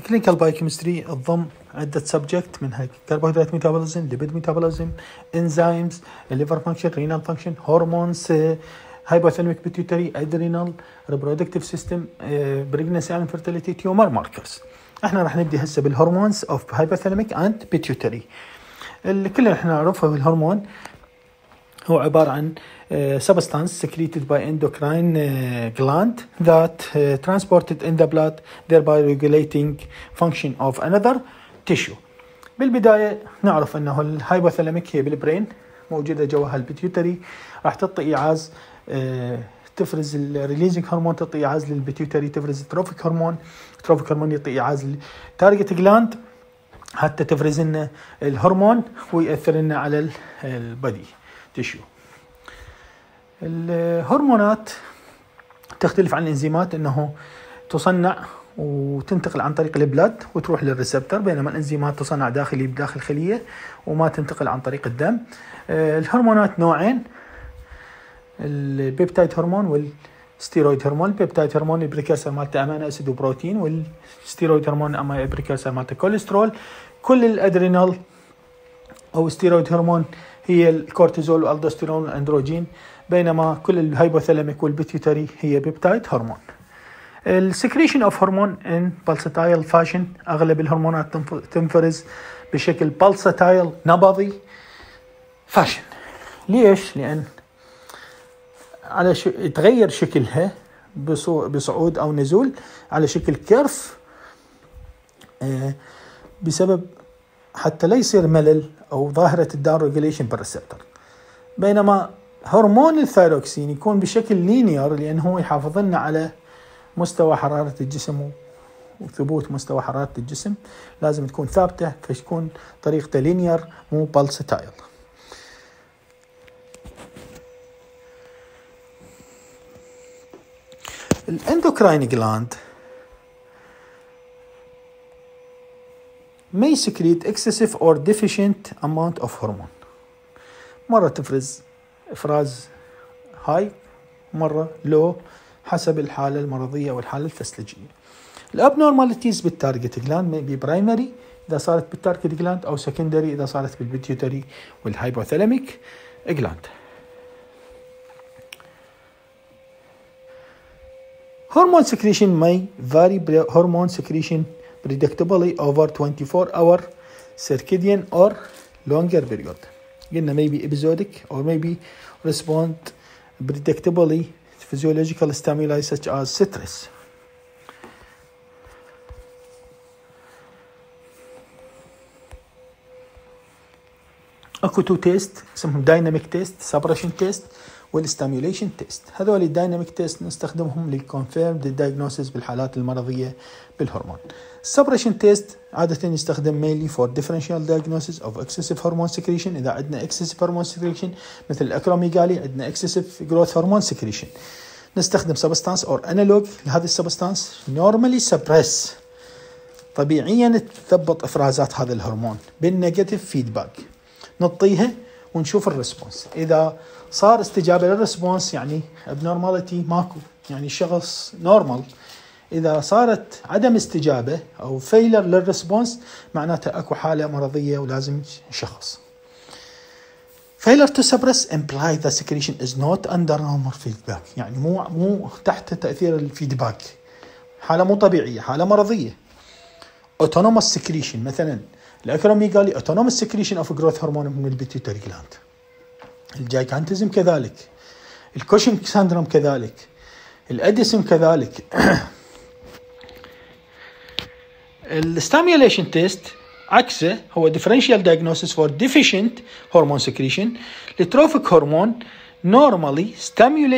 الكلينيكال بايوكيمستري تضم عدة سبجكت منها كربوهيدرات ميتابوليزم، ليبيد ميتابوليزم، انزيمز، الليفر فانكشن، رينال فانكشن، هرمونز، هايبوثالاميك بيتيوتري، ادرينال، ريبرودكتيف سيستم، بريجنسي اند فيرتيليتي، تيومر ماركرز. احنا راح نبدي هسه بالهرمونز اوف هايبوثالاميك اند بيتيوتري. اللي كلنا احنا نعرفه الهرمون هو عبارة عن آه، substance secreted by endocrine آه، gland that آه، transported in the blood thereby regulating function of another tissue بالبداية نعرف أنه الهايبوثلاميك هي بالبرين موجودة جواها البيتيوتري راح تعطي إيعاز تفرز الريليزنج هرمون تعطي إيعاز للبيتيوتري تفرز التروفيك هرمون التروفيك هرمون يعطي إيعاز للتارجت جلاند حتى تفرز لنا الهرمون ويأثر لنا على البدي تيشيو الهرمونات تختلف عن الانزيمات انه تصنع وتنتقل عن طريق البلاد وتروح للريسبتر بينما الانزيمات تصنع داخلي بداخل الخليه وما تنتقل عن طريق الدم آه، الهرمونات نوعين البيبتايد هرمون والستيرويد هرمون البيبتايد هرمون البريكرسر مالته امينو اسيد وبروتين والستيرويد هرمون اما البريكرسر مالته كوليسترول كل الادرينال او ستيرويد هرمون هي الكورتيزول والالدوستيرون والاندروجين بينما كل الهايبوثلاميك والبيتيوتري هي بيبتايد هرمون السكريشن اوف هرمون ان بالساتايل فاشن اغلب الهرمونات تنفرز بشكل بالساتايل نبضي فاشن ليش؟ لان على ش... يتغير شكلها بصو... بصعود او نزول على شكل كيرف آه بسبب حتى لا يصير ملل أو ظاهرة الدار ريجليشن بالريسبتر بينما هرمون الثايروكسين يكون بشكل لينير لأنه هو يحافظ لنا على مستوى حرارة الجسم وثبوت مستوى حرارة الجسم لازم تكون ثابتة فتكون طريقته لينير مو بالستايل الاندوكراين جلاند may secrete excessive or deficient amount of hormone مرة تفرز إفراز هاي مرة لو حسب الحالة المرضية والحالة التسلجية الابنورماليتيز بالتارجت جلاند بي برايمري اذا صارت بالتارجت جلاند او سكندري اذا صارت بالبيتيوتري والهايبوثلاميك جلاند هرمون سكريشن ماي فاري هرمون سكريشن predictably over 24 hour circadian or longer period again maybe episodic or maybe respond predictably to physiological stimuli such as citrus. اكو تو test, some dynamic test, suppression test. والستيميوليشن تيست هذول الدايناميك تيست نستخدمهم للكونفيرمد الدايجنوسيس بالحالات المرضيه بالهرمون السبريشن تيست عاده يستخدم مينلي فور ديفرنشال دايجنوسيس اوف اكسسيف هرمون سكريشن اذا عندنا اكسسيف هرمون سكريشن مثل الاكروميغالي عندنا اكسسيف جروث هرمون سكريشن نستخدم سبستانس اور انالوج لهذه السبستانس نورمالي سبريس طبيعيا تثبط افرازات هذا الهرمون بالنيجاتيف فيدباك نطيها ونشوف الريسبونس اذا صار استجابه للريسبونس يعني ابنورماليتي ماكو يعني شخص نورمال اذا صارت عدم استجابه او فيلر للريسبونس معناته اكو حاله مرضيه ولازم شخص Failure to suppress imply the secretion is not under normal feedback يعني مو مو تحت تأثير الفيدباك حالة مو طبيعية حالة مرضية autonomous secretion مثلا الاكروميغالي autonomous secretion of growth hormone من البيتيوتري جلاند الجايكانتزم كذلك الكوشنج سندروم كذلك الاديسم كذلك الستاميوليشن تيست عكسه هو ديفرنشال دايجنوستس فور ديفيشنت هرمون سكريشن التروفيك هرمون normally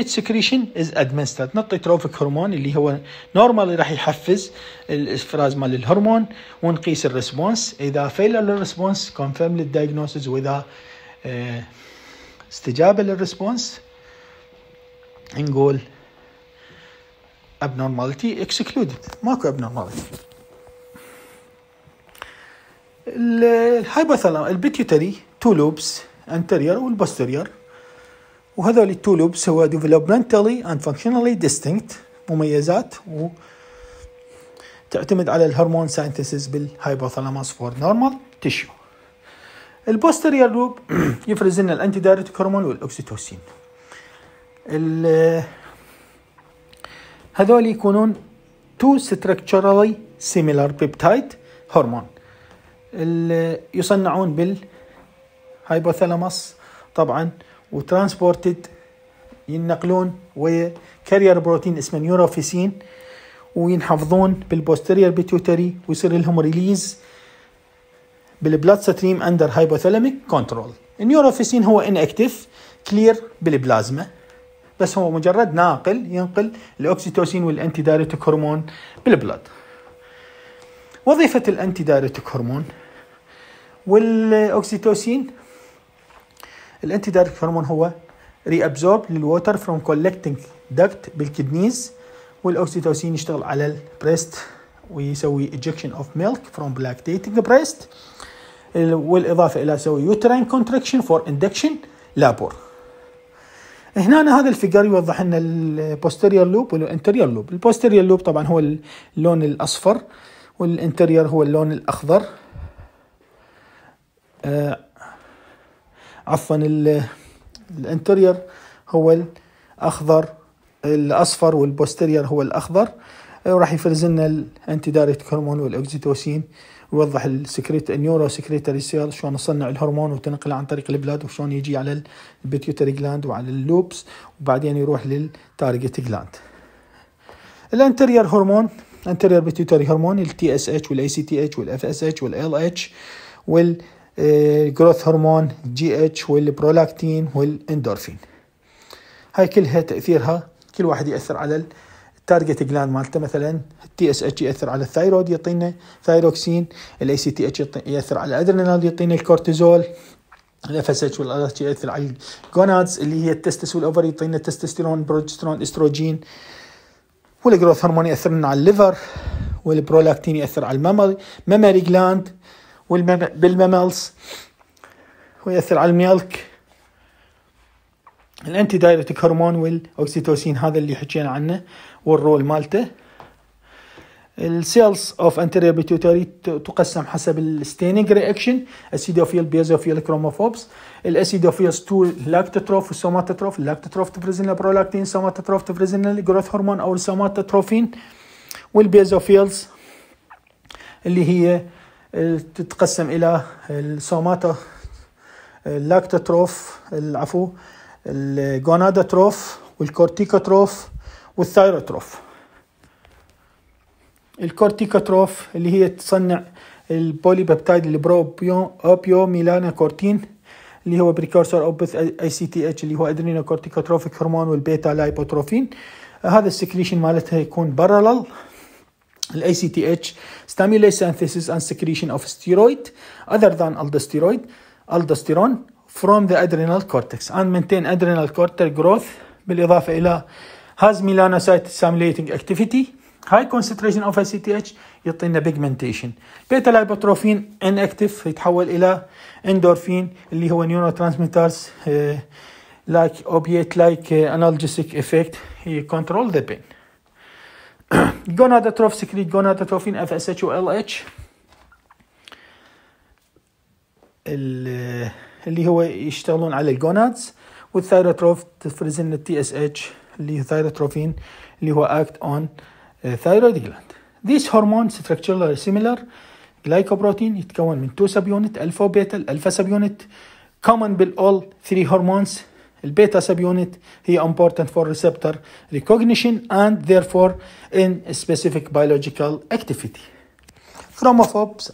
سكريشن از is نعطي تروفيك هرمون اللي هو نورمالي راح يحفز الافراز مال الهرمون ونقيس الريسبونس اذا فيلر للريسبونس كونفيرم للدايجنوستس واذا uh, استجابة للريسبونس نقول abnormality excluded ماكو abnormality الهايبوثالام البيتيوتري تو لوبس anterior والبوستيريور وهذول التو لوبس هو developmentally and functionally distinct مميزات و تعتمد على الهرمون سينثيسيس بالهايبوثالاموس فور نورمال تيشو البوستيريور لوب يفرز لنا الانتي دايركت هرمون والاكسيتوسين هذول يكونون تو ستركتشرالي سيميلار بيبتايد هرمون يصنعون بالهايبوثالاموس طبعا وترانسبورتد ينقلون ويا كارير بروتين اسمه نيوروفيسين وينحفظون بالبوستيرير بيتوتري ويصير لهم ريليز بالبلاد ستريم اندر هايبوثلاميك كنترول النيوروفيسين هو انكتف كلير بالبلازما بس هو مجرد ناقل ينقل الاوكسيتوسين والانتي دايريتك هرمون بالبلاد وظيفة الانتي دايريتك هرمون والاوكسيتوسين الانتي دايريتك هرمون هو ريابزورب للووتر فروم كولكتنج دكت بالكدنيز والاوكسيتوسين يشتغل على البريست ويسوي ejection of milk from lactating breast والاضافه الى سوي يوترين كونتراكشن فور اندكشن لابور هنا هذا الفيجر يوضح لنا البوستيريور لوب والانتيريور لوب البوستيريور لوب طبعا هو اللون الاصفر والانتيريور هو اللون الاخضر آه عفوا الانتيريور هو الاخضر الاصفر والبوستيريور هو الاخضر وراح آه، راح يفرز لنا الانتي دايركت هرمون والاكسيتوسين يوضح السكريت النيورو سكريتري سيل شلون تصنع الهرمون وتنقله عن طريق البلاد وشلون يجي على البيتيوتري جلاند وعلى اللوبس وبعدين يروح للتارجت جلاند الانتيرير هرمون انتيرير بيتيوتري هرمون التي اس اتش والاي سي تي اتش والاف اس اتش والال اتش آه، والجروث هرمون جي اتش والبرولاكتين والاندورفين هاي كلها تاثيرها كل واحد ياثر على التارجت جلاند مالته مثلا تي اس اتش ياثر على الثايرويد يعطينا ثايروكسين الاي سي تي اتش ياثر على الادرينال يعطينا الكورتيزول الاف اس اتش والار اتش ياثر على الجونادز اللي هي التستس والاوفر يعطينا تستوستيرون بروجسترون استروجين والجروث هرمون ياثر لنا على الليفر والبرولاكتين ياثر على الممري ميموري جلاند بالماملز ويأثر على الميلك الانتي دايركت هرمون والاوكسيتوسين هذا اللي حكينا عنه والرول مالته السيلز اوف انتيريور بيتيوتري تقسم حسب الستيننج رياكشن اسيدوفيل بيزوفيل كروموفوبس الاسيدوفيلز تو لاكتوتروف وسوماتوتروف لاكتوتروف تفرزن البرولاكتين سوماتوتروف تفرزن الجروث هرمون او السوماتوتروفين والبيزوفيلز اللي هي آه، تتقسم الى السوماتا اللاكتوتروف آه، العفو الجونادوتروف والكورتيكوتروف والثايروتروف الكورتيكوتروف اللي هي تصنع البولي بيبتايد اللي ميلانا كورتين اللي هو بريكورسور اوبث اي سي تي اتش اللي هو ادرينو كورتيكوتروفيك هرمون والبيتا لايبوتروفين هذا السكريشن مالتها يكون بارلل الاي سي تي اتش stimulates انثيسيس اند سكريشن اوف ستيرويد اذر ذان الدستيرويد الدستيرون from the adrenal cortex and maintain adrenal cortex growth بالاضافه الى has melanocyte stimulating activity هاي كونسنتريشن اوف سي تي اتش يعطينا بيجمنتيشن بيتا لايبوتروفين ان اكتف يتحول الى اندورفين اللي هو نيورو ترانسميترز لايك اوبيت لايك انالجيسيك افكت كنترول ذا بين جونادوتروف سكريت جونادوتروفين اف اس اتش وال اتش اللي هو يشتغلون على الجونادز والثايروتروف تفرز لنا تي اس اتش اللي ثايروتروفين اللي هو اكت اون thyroid gland. These hormones structurally are similar. Glycoprotein يتكون من 2 subunit alpha beta, alpha subunit. common بال all three hormones. البيتا subunit unit هي important for receptor recognition and therefore in specific biological activity. Chromophobes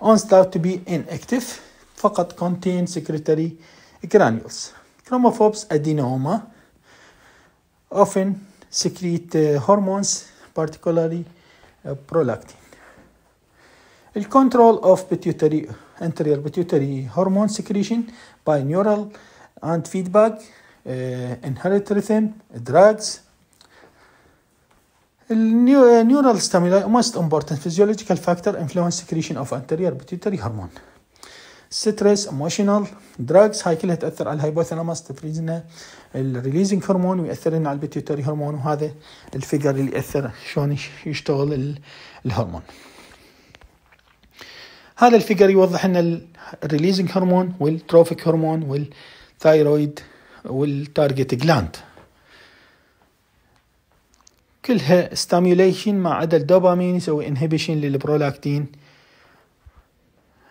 on start to be inactive فقط contain secretory granules. Chromophobes adenoma often secrete uh, hormones particularly uh, prolactin. The control of pituitary anterior pituitary hormone secretion by neural and feedback, uh, inherent rhythm, drugs. New, uh, neural stimuli, most important physiological factor influence secretion of anterior pituitary hormone. ستريس ايموشنال دراجز هاي كلها تاثر على الهايبوثالامس تفريز لنا الريليزنج هرمون وياثر لنا على البيتيوتري هرمون وهذا الفيجر اللي ياثر شلون يشتغل الهرمون هذا الفيجر يوضح لنا الريليزنج هرمون والتروفيك هرمون والثايرويد والتارجت جلاند كلها ستيميوليشن مع عدا الدوبامين يسوي انهبيشن للبرولاكتين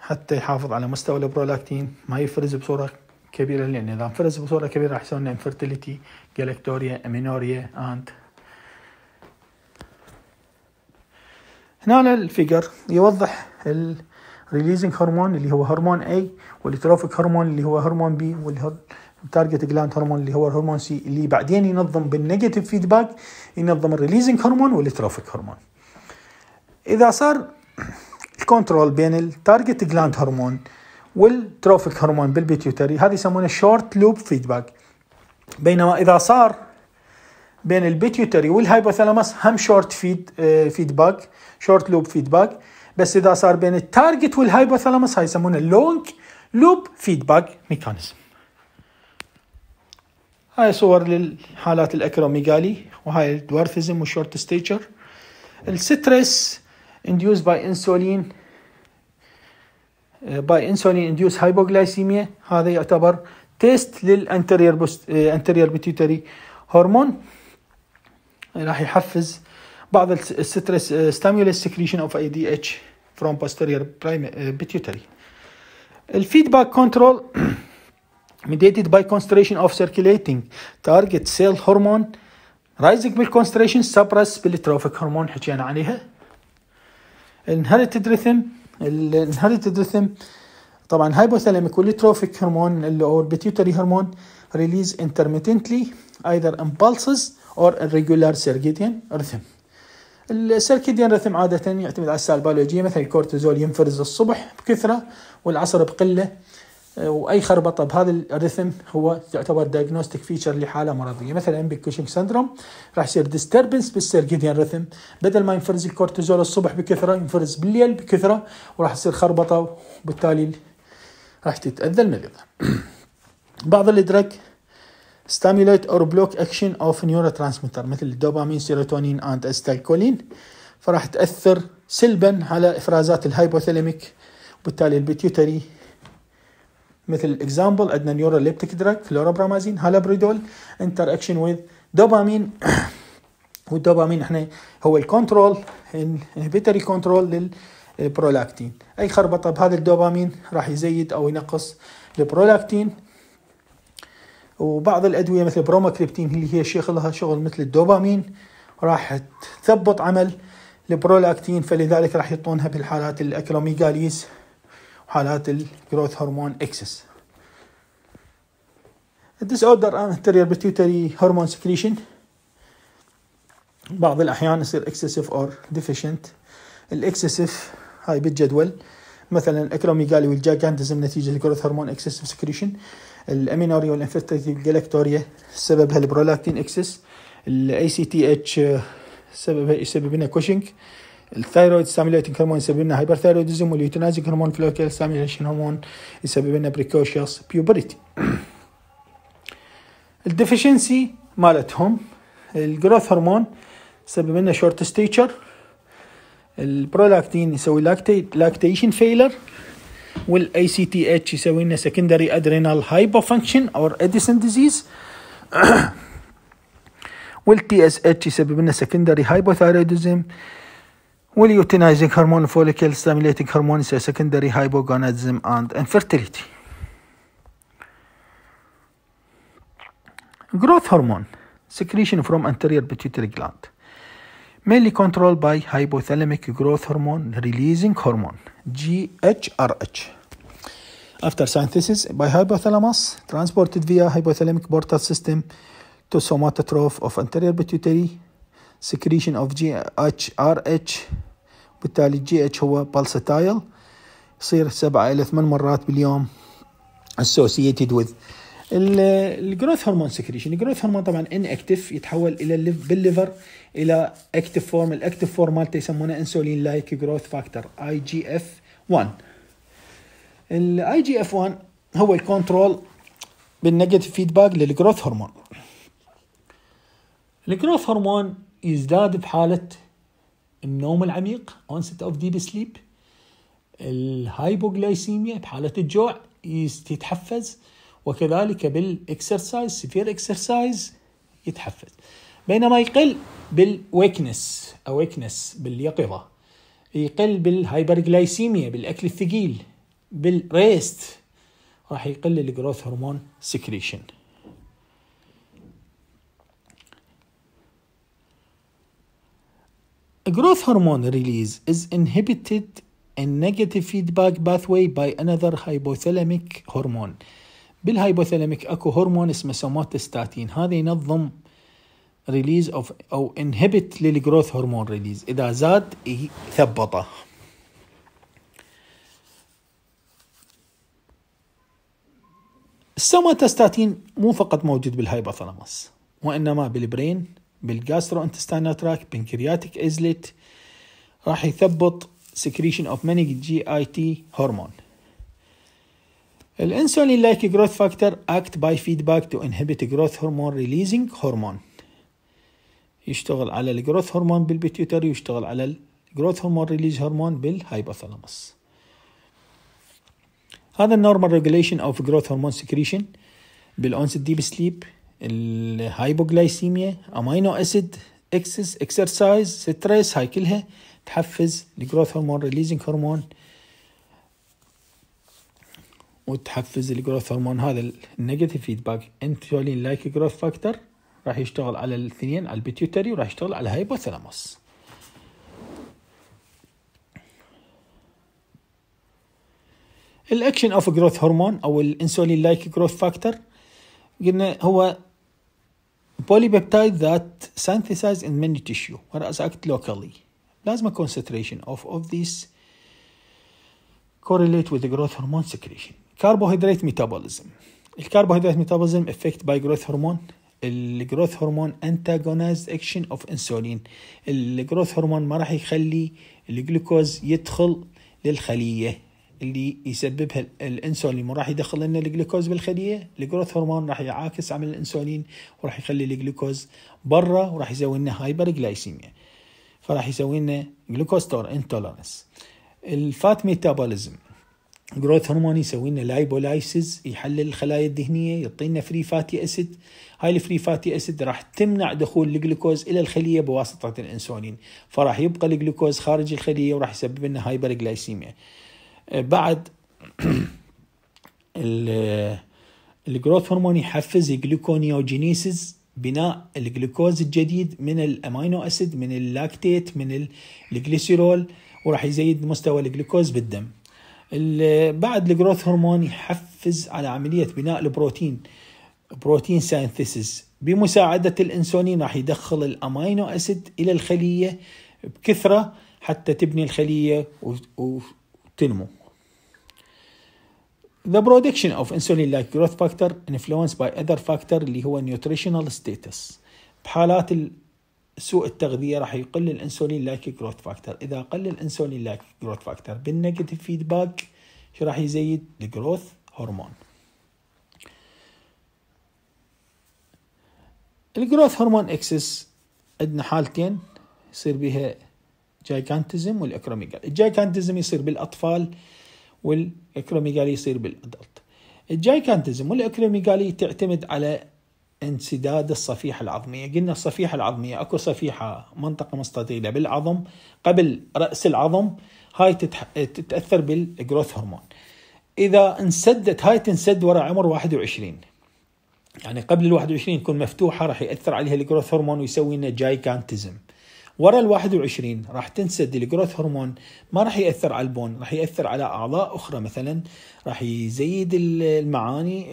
حتى يحافظ على مستوى البرولاكتين ما يفرز بصورة كبيرة لأن إذا انفرز بصورة كبيرة راح يسوي لنا انفرتيليتي جالكتوريا امينوريا اند هنا الفيجر يوضح الريليزنج هرمون اللي هو هرمون اي والتروفيك هرمون اللي هو هرمون بي والتارجت جلاند هرمون اللي هو هرمون سي اللي بعدين ينظم بالنيجاتيف فيدباك ينظم الريليزنج هرمون والتروفيك هرمون اذا صار كنترول بين التارجت جلاند هرمون والتروفيك هرمون بالبيتيوتري هذا يسمونه شورت لوب فيدباك بينما اذا صار بين البيتيوتري والهايبوثالاموس هم شورت فيد فيدباك شورت لوب فيدباك بس اذا صار بين التارجت والهايبوثالاموس هاي يسمونه لونج لوب فيدباك ميكانيزم هاي صور للحالات الاكروميغالي وهاي الدوارفيزم والشورت ستيتشر الستريس induced by insulin باي انسولين انديوس هايبوغلايسيميا هذا يعتبر تيست للانتريور بوست انتريور بيتيوتري هرمون راح يحفز بعض الستريس ستيمولس سكريشن اوف اي دي اتش فروم posterior uh, pituitary الفيدباك كنترول mediated by concentration of circulating target cell hormone rising بالكونستريشن suppress بالتروفيك hormone حكينا عليها الانهرتد ريثم الانهرتد ريثم طبعا هايبوثالاميك واليوتروفيك هرمون اللي هو البيتيوتري هرمون ريليز انترميتنتلي ايذر امبالسز اور ريجولار سيركيديان ريثم السيركيديان ريثم عادة يعتمد على الساعة مثلا الكورتيزول ينفرز الصبح بكثرة والعصر بقلة واي خربطه بهذا الريثم هو تعتبر دايجنوستيك فيتشر لحاله مرضيه مثلا ام كوشنج سندروم راح يصير ديستربنس بالسيركيديان ريثم بدل ما ينفرز الكورتيزول الصبح بكثره ينفرز بالليل بكثره وراح يصير خربطه وبالتالي راح تتاذى المريضه بعض الادراك ستاميليت اور بلوك اكشن اوف نيورو ترانسميتر مثل الدوبامين سيروتونين اند استالكولين فراح تاثر سلبا على افرازات الهايبوثالاميك وبالتالي البيتيوتري مثل اكزامبل عندنا نيوروليبتيك دراج فلوروبرامازين هالابريدول انتر اكشن وذ دوبامين والدوبامين احنا هو الكنترول انهبيتري كنترول للبرولاكتين اي خربطه بهذا الدوبامين راح يزيد او ينقص البرولاكتين وبعض الادويه مثل بروماكريبتين اللي هي شغلها شغل مثل الدوبامين راح تثبط عمل البرولاكتين فلذلك راح يعطونها بالحالات الاكروميجاليز حالات الجروث هرمون اكسس الديس اوردر انتيرير بيتيوتري هرمون سكريشن بعض الأحيان يصير اكسسيف اور ديفيشنت الاكسسيف هاي بالجدول مثلا الاكروميجالي والجاجانتزم نتيجة الجروث هرمون اكسسيف سكريشن الامينوريا والانفيرتيتي جلاكتوريا سببها البرولاكتين اكسس الاي سي تي اتش سببها يسبب لنا كوشنج الثايرويد ستيميوليتنج هرمون يسبب لنا هايبرثايرويدزم واليوتنازيك هرمون فلوكيلساميوليشن هرمون يسبب لنا بريكوشيوس بيوبرتي الديفيشنسي مالتهم الجروث هرمون يسبب لنا شورت ستيتشر البرولاكتين يسوي لاكتيت لاكتيشن فيلر والاي سي تي اتش يسوي لنا سكندري ادرينال هايبو فانكشن اور اديسون ديزيز والتي اس اتش يسبب لنا سكندري هايبوثايرويدزم Luteinizing hormone, follicle stimulating hormone is a secondary hypogonadism and infertility. Growth hormone, secretion from anterior pituitary gland, mainly controlled by hypothalamic growth hormone releasing hormone, GHRH. After synthesis by hypothalamus, transported via hypothalamic portal system to somatotroph of anterior pituitary, secretion of GHRH بالتالي الجي اتش هو بالستايل يصير سبعة إلى ثمان مرات باليوم associated with الجروث هرمون سكريشن الجروث هرمون طبعا ان اكتف يتحول الى بالليفر الى اكتف فورم الاكتف فورم مالته يسمونه انسولين لايك جروث فاكتور اي جي اف 1 الاي جي اف 1 هو الكنترول بالنيجاتيف فيدباك للجروث هرمون الجروث هرمون يزداد بحاله النوم العميق onset of deep sleep الهايبوغلايسيميا بحالة الجوع يتحفز وكذلك بالاكسرسايز سفير اكسرسايز يتحفز بينما يقل بالويكنس اويكنس باليقظه يقل بالهايبرغلايسيميا بالاكل الثقيل بالريست راح يقل الجروث هرمون سكريشن growth hormone release is inhibited in negative feedback pathway by another hypothalamic hormone بالهايبوثلاميك اكو هرمون اسمه سوماتوستاتين هذا ينظم ريليز اوف او انهبت للجروث هرمون ريليز اذا زاد يثبطه السوماتستاتين مو فقط موجود بالهايبوثلاموس وانما بالبرين بالجاسترو انتستانال تراك بنكرياتيك ازلت راح يثبط سكريشن اوف ماني جي اي تي هرمون الانسولين لايك جروث فاكتور اكت باي فيدباك تو انهبيت جروث هرمون ريليزنج هرمون يشتغل على الجروث هرمون بالبيتيوتري ويشتغل على الجروث هرمون ريليز هرمون بالهايبوثالاموس هذا النورمال ريجوليشن اوف جروث هرمون سكريشن بالانس ديب سليب الهايبوغلايسيميا امينو اسيد اكسس اكسرسايز ستريس هاي كلها تحفز الجروث هرمون ريليزنج هرمون وتحفز الجروث هرمون هذا النيجاتيف فيدباك انسولين لايك جروث فاكتور راح يشتغل على الاثنين على البيتيوتري وراح يشتغل على الهايبوثالاموس الاكشن اوف جروث هرمون او الانسولين لايك جروث فاكتور قلنا هو polypeptide that synthesized in many tissue whereas act locally. Plasma concentration of, of these correlate with the growth hormone secretion. Carbohydrate metabolism. الكربوهيدرات metabolism affect by growth hormone. hormone هرمون action of insulin انسولين growth hormone ما راح يخلي الجلوكوز يدخل للخليه اللي يسببها الانسولين راح يدخل لنا الجلوكوز بالخليه الجروث هرمون راح يعاكس عمل الانسولين وراح يخلي الجلوكوز برا وراح يسوي لنا هايبر جلايسيميا فراح يسوي لنا جلوكوز تور انتولرنس الفات ميتابوليزم جروث هرمون يسوي لنا لايبولايسز يحلل الخلايا الدهنيه يعطينا فري فاتي اسيد هاي الفري فاتي اسيد راح تمنع دخول الجلوكوز الى الخليه بواسطه الانسولين فراح يبقى الجلوكوز خارج الخليه وراح يسبب لنا هايبر جلايسيميا آه، بعد الجروث هرمون آه، يحفز الجلوكونيوجينيسيس بناء الجلوكوز الجديد من الامينو اسيد من اللاكتيت من الجليسيرول وراح يزيد مستوى الجلوكوز بالدم آه، بعد الجروث هرمون يحفز على عملية بناء البروتين بروتين سينثيسيس بمساعدة الانسولين راح يدخل الامينو اسيد الى الخلية بكثرة حتى تبني الخلية وتنمو The production of insulin-like growth factor influenced by other factor اللي هو nutritional status بحالات سوء التغذية راح يقل الانسولين لايك جروث فاكتور إذا قل الانسولين لايك جروث فاكتور بالنيجاتيف فيدباك شو راح يزيد الجروث هرمون الجروث هرمون اكسس عندنا حالتين يصير بها جايكانتزم والاكروميجال الجايكانتزم يصير بالأطفال والاكروميجالي يصير بالادلت الجايكانتزم والاكروميجالي تعتمد على انسداد الصفيحة العظمية قلنا الصفيحة العظمية أكو صفيحة منطقة مستطيلة بالعظم قبل رأس العظم هاي تتأثر بالجروث هرمون إذا انسدت هاي تنسد وراء عمر 21 يعني قبل ال 21 تكون مفتوحة راح يأثر عليها الجروث هرمون ويسوي لنا جايكانتزم ورا ال 21 راح تنسد الجروث هرمون ما راح ياثر على البون راح ياثر على اعضاء اخرى مثلا راح يزيد المعاني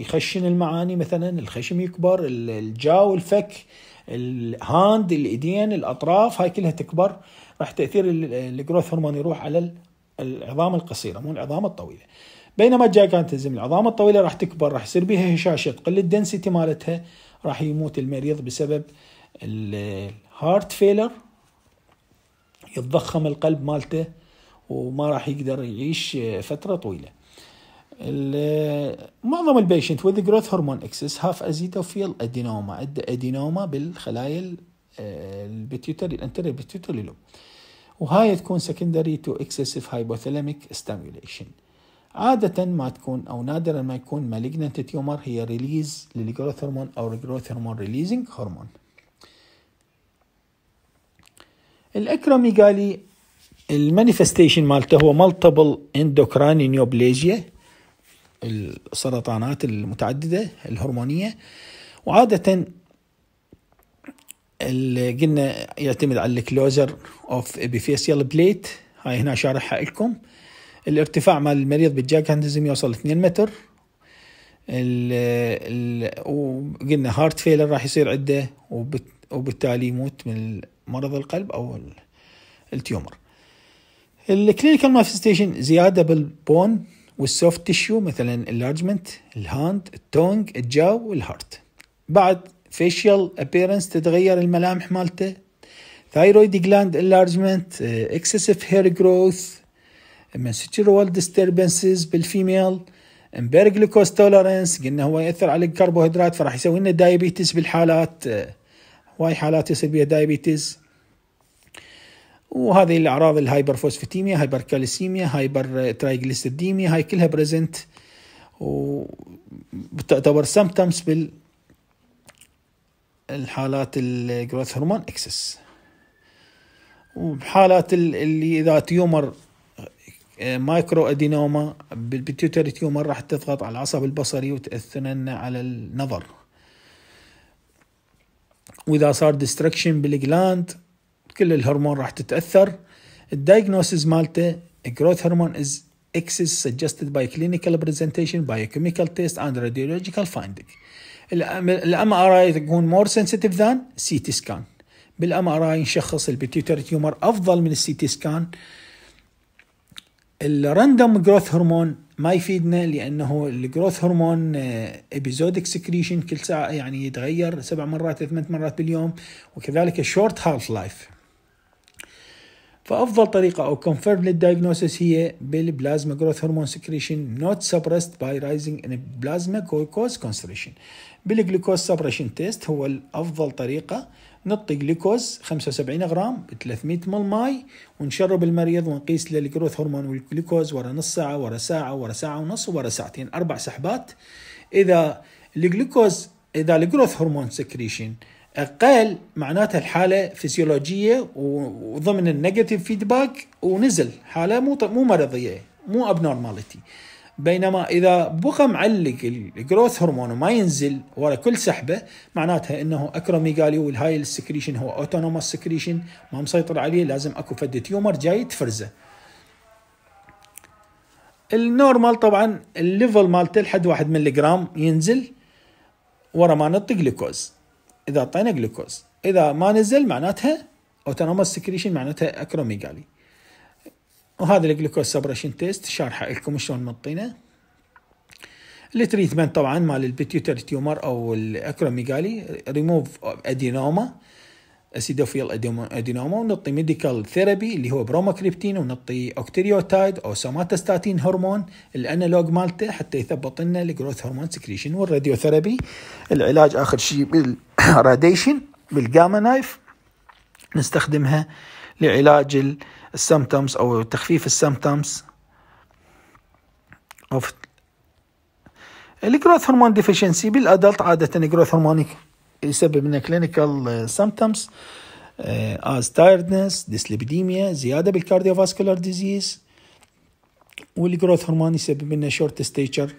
يخشن المعاني مثلا الخشم يكبر الجاو الفك الهاند الايدين الاطراف هاي كلها تكبر راح تاثير الجروث هرمون يروح على العظام القصيره مو العظام الطويله بينما الجايكانتزم العظام الطويله راح تكبر راح يصير بها هشاشه تقل الدنسيتي مالتها راح يموت المريض بسبب هارت فيلر يتضخم القلب مالته وما راح يقدر يعيش آه، فترة طويلة آه، معظم البيشنت وذ جروث هرمون اكسس هاف ازيتوفيل ادينوما عنده ادينوما بالخلايا البتيوتري الانتري بيتيوتري لوب وهاي تكون سكندري تو اكسسيف هايبوثلاميك ستيموليشن عادة ما تكون أو نادرا ما يكون مالجنت تيومر هي ريليز للجروث هرمون أو جروث هرمون ريليزنج هرمون لي المانيفستيشن مالته هو مالتيبل اندوكراين نيوبليجيا السرطانات المتعدده الهرمونيه وعاده اللي قلنا يعتمد على الكلوزر اوف ابيفيسيال بليت هاي هنا شارحها لكم الارتفاع مال المريض بالجاك هندزم يوصل 2 متر ال ال وقلنا هارت فيلر راح يصير عنده وبالتالي يموت من مرض القلب او التيومر الكلينيكال مانيفستيشن زياده بالبون والسوفت تشيو مثلا اللارجمنت الهاند التونج الجاو والهارت بعد فيشيال ابيرنس تتغير الملامح مالته ثايرويد جلاند انلارجمنت اكسسيف هير جروث منسترول ديستربنسز بالفيميل امبير جلوكوز تولرنس قلنا هو ياثر على الكربوهيدرات فراح يسوي لنا دايابيتس بالحالات آه، واي حالات يصير بها دايابيتز وهذه الاعراض الهايبر فوسفتيميا هايبر كالسيميا هايبر ترايجليسيديميا هاي كلها بريزنت وتعتبر سمتمز بال الحالات الجروث هرمون اكسس وبحالات اللي اذا تيومر مايكرو ادينوما بالبيتيوتري تيومر راح تضغط على العصب البصري وتاثر على النظر واذا صار ديستركشن بالجلاند كل الهرمون راح تتاثر الدايجنوسيس مالته جروث هرمون از اكسس سجستد باي كلينيكال برزنتيشن باي كيميكال تيست اند راديولوجيكال فايندينج الام ار اي تكون مور سنسيتيف ذان سي تي سكان بالام ار اي نشخص البيتيوتري تيومر افضل من السي تي سكان الراندوم جروث هرمون ما يفيدنا لانه الجروث هرمون ابيزودك سكريشن كل ساعه يعني يتغير سبع مرات ثمان مرات باليوم وكذلك الشورت هالف لايف فافضل طريقه او كونفيرم للدايجنوسيس هي بالبلازما جروث هرمون سكريشن نوت سبرست باي رايزنج ان بلازما جلوكوز كونستريشن بالجلوكوز سبريشن تيست هو الافضل طريقه نطي جلوكوز 75 غرام ب 300 مل ماي ونشرب المريض ونقيس له الجروث هرمون والجلوكوز ورا نص ساعه ورا ساعه ورا ساعه ونص ورا ساعتين اربع سحبات اذا الجلوكوز اذا الجروث هرمون سكريشن اقل معناتها الحاله فسيولوجيه وضمن النيجاتيف فيدباك ونزل حاله مو مو مرضيه مو ابنورماليتي بينما اذا بقى معلق الجروث هرمون وما ينزل ورا كل سحبه معناتها انه اكروميغالي والهاي السكريشن هو اوتونوموس سكريشن ما مسيطر عليه لازم اكو فد تيومر جاي تفرزه النورمال طبعا الليفل مالته لحد واحد ملغرام ينزل ورا ما نطي جلوكوز اذا اعطينا جلوكوز اذا ما نزل معناتها اوتونوموس سكريشن معناتها اكروميغالي وهذا الجلوكوز سبريشن تيست شارحه لكم شلون منطينه التريتمنت طبعا مال البيتيوتر تيومر او الاكروميجالي ريموف ادينوما اسيدوفيل ادينوما ونعطي ميديكال ثيرابي اللي هو بروموكريبتين ونعطي اوكتريوتايد او سوماتستاتين هرمون الانالوج مالته حتى يثبط لنا الجروث هرمون سكريشن والراديوثيرابي العلاج اخر شيء بالراديشن بالجاما نايف نستخدمها لعلاج السمتمز أو تخفيف السمتمز اوف الجروث هرمون ديفيشنسي بالادلت عاده الجروث هرمون يسبب لنا كلينيكال سمتمز از تايردنس ديسليبيديميا زياده بالكارديوفاسكولار ديزيز والجروث هرمون يسبب لنا شورت ستيتشر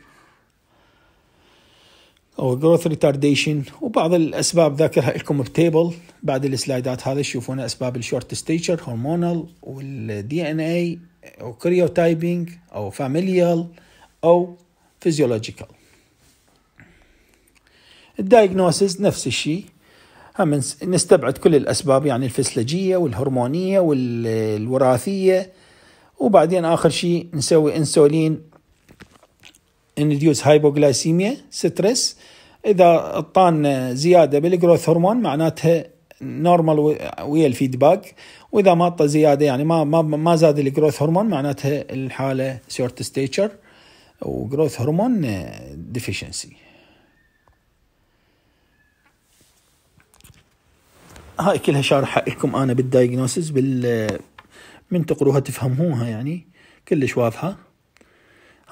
او جروث ريتارديشن وبعض الاسباب ذاكرها لكم بتيبل بعد السلايدات هذه تشوفون اسباب الشورت ستيتشر هرمونال والدي ان اي او كريوتايبنج او فاميليال او فيزيولوجيكال الدايجنوسيس نفس الشيء هم نستبعد كل الاسباب يعني الفسلجيه والهرمونيه والوراثيه وبعدين اخر شيء نسوي انسولين induce hypoglycemia ستريس اذا طان زياده بالجروث هرمون معناتها نورمال ويا الفيدباك واذا ما طى زياده يعني ما ما ما زاد الجروث هرمون معناتها الحاله شورت ستيتشر وجروث هرمون ديفيشنسي هاي كلها شارحة لكم انا بالدايجنوسيس بال من تقروها تفهموها يعني كلش واضحه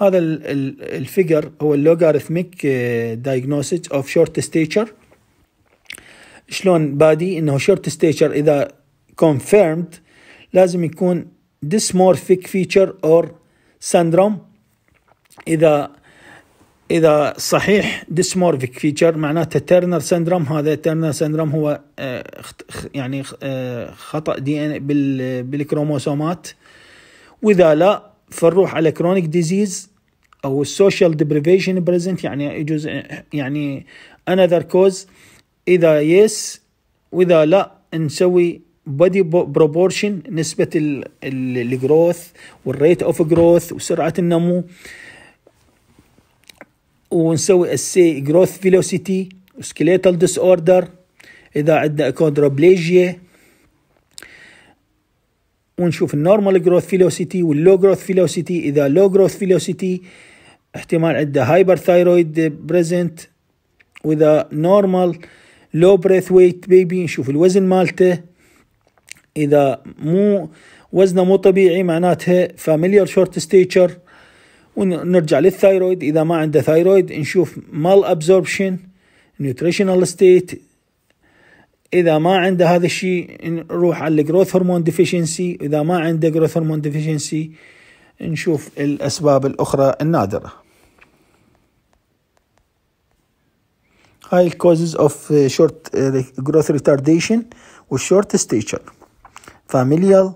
هذا الفيجر هو اللوغاريثميك دايجنوستيك اوف شورت ستيتشر شلون بادي انه شورت ستيتشر اذا كونفيرمد لازم يكون ديسمورفيك فيتشر اور سندروم اذا اذا صحيح ديسمورفيك فيتشر معناته ترنر سندروم هذا ترنر سندروم هو آه، يعني آه، خطا دي ان بالكروموسومات واذا لا فنروح على كرونيك ديزيز او السوشيال ديبريفيشن بريزنت يعني يجوز يعني انذر كوز اذا يس واذا لا نسوي بودي بروبورشن نسبه الجروث والريت اوف جروث وسرعه النمو ونسوي السي جروث فيلوسيتي سكيليتال ديس اوردر اذا عندنا اكوندروبليجيا ونشوف النورمال جروث فيلوسيتي واللو جروث فيلوسيتي اذا لو جروث فيلوسيتي احتمال عنده هايبر ثايرويد بريزنت واذا نورمال لو بريث ويت بيبي نشوف الوزن مالته اذا مو وزنه مو طبيعي معناتها فاميليار شورت ستيتشر ونرجع للثايرويد اذا ما عنده ثايرويد نشوف مال ابزوربشن نيوتريشنال ستيت اذا ما عنده هذا الشيء نروح على الجروث هرمون ديفيشنسي اذا ما عنده جروث هرمون ديفيشنسي نشوف الاسباب الاخرى النادره هاي الكوزز اوف شورت جروث ريتارديشن والشورت ستيتشر فاميليال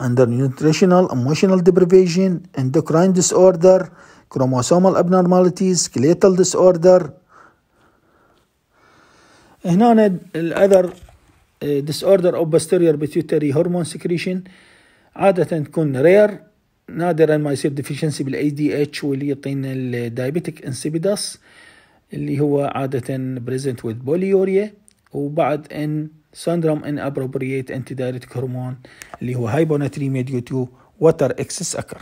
under nutritional emotional deprivation endocrine disorder chromosomal abnormalities skeletal disorder هنا الاذر disorder of posterior pituitary hormone secretion عادة تكون رير نادرا ما يصير deficiency بالاي دي اتش واللي يعطينا الدايبيتك insipidus اللي هو عادة present with polyuria وبعد ان syndrome inappropriate antidiuretic هرمون اللي هو hyponatremia due to water excess occur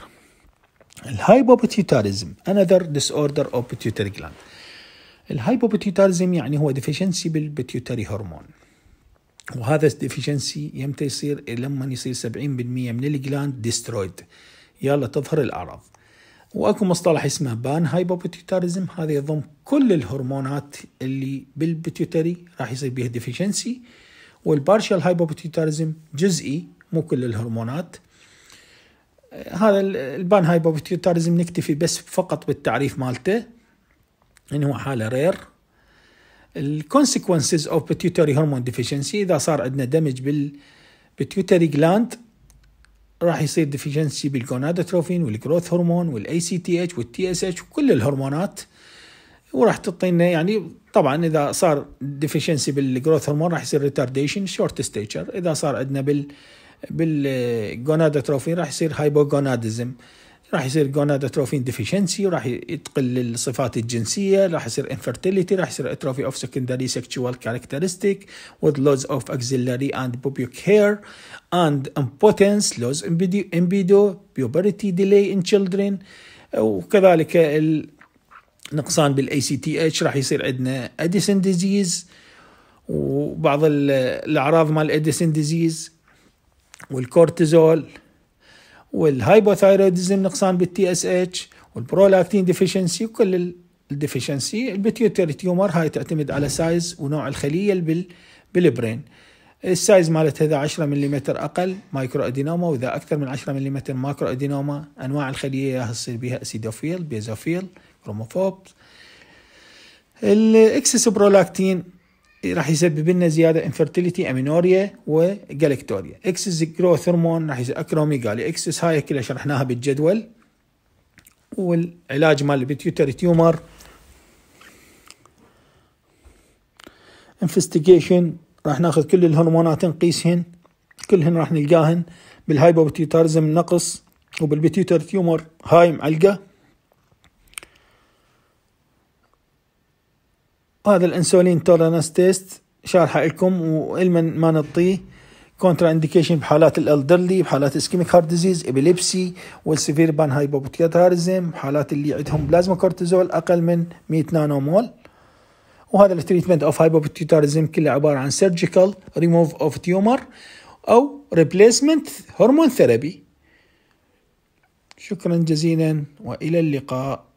الهايبوبيتيوتاريزم another disorder of pituitary gland الهايبوبيتيوتاريزم يعني هو deficiency بالبيتيوتري هرمون وهذا الديفيشنسي يمتى يصير لما يصير 70% من الجلاند ديسترويد يلا تظهر الاعراض واكو مصطلح اسمه بان هايبوبيتيوتاريزم هذا يضم كل الهرمونات اللي بالبيتيوتري راح يصير بيها ديفيشنسي والبارشال هايبوبيتيوتاريزم جزئي مو كل الهرمونات هذا البان هايبوبيتيوتاريزم نكتفي بس فقط بالتعريف مالته انه هو حاله رير الكونسيكونسز اوف بيتيوتري هرمون ديفيشنسي اذا صار عندنا دمج بالبيتيوتري جلاند راح يصير ديفيشنسي بالجونادوتروفين والجروث هرمون والاي سي تي اتش والتي اس اتش وكل الهرمونات وراح تعطينا يعني طبعا اذا صار ديفيشنسي بالجروث هرمون راح يصير ريتارديشن شورت ستيتشر اذا صار عندنا بال بالجونادوتروفين راح يصير هايبوجونادزم راح يصير جونادوتروفين ديفيشنسي وراح تقل الصفات الجنسيه راح يصير انفرتيليتي راح يصير اتروفي اوف سكندري سيكشوال كاركترستيك وذ لوز اوف اكزيلاري اند pubic هير اند امبوتنس لوز امبيدو puberty delay ان تشيلدرن uh, وكذلك نقصان بالاي سي تي اتش راح يصير عندنا اديسون ديزيز وبعض الاعراض مال اديسون ديزيز والكورتيزول والهايبوثايرويدزم نقصان بالتي اس اتش والبرولاكتين ديفيشنسي وكل الديفيشنسي البيتيوتري تيومر هاي تعتمد على سايز ونوع الخليه بال بالبرين السايز مالتها اذا 10 ملم اقل مايكرو ادينوما واذا اكثر من 10 ملم ماكرو ادينوما انواع الخليه يا تصير بها اسيدوفيل بيزوفيل كروموفوب الاكسس برولاكتين راح يسبب لنا زياده انفرتيليتي امينوريا وجالكتوريا اكسس جروث هرمون راح يسبب اكروميجالي اكسس هاي كلها شرحناها بالجدول والعلاج مال البيتيوتري تيومر انفستيجيشن راح ناخذ كل الهرمونات نقيسهن كلهن راح نلقاهن بالهايبوبيتيوتارزم نقص وبالبيتيوتري تيومر هاي معلقه وهذا الانسولين تولرنس تيست شارحه لكم والمن ما نطيه كونترا انديكيشن بحالات الالدرلي بحالات اسكيميك هارت ديزيز ابيليبسي والسيفير بان هايبوبوتياتارزم بحالات اللي عندهم بلازما كورتيزول اقل من 100 نانو مول وهذا التريتمنت اوف هايبوبوتياتارزم كله عباره عن سيرجيكال ريموف اوف تيومر او ريبليسمنت هرمون ثيرابي شكرا جزيلا والى اللقاء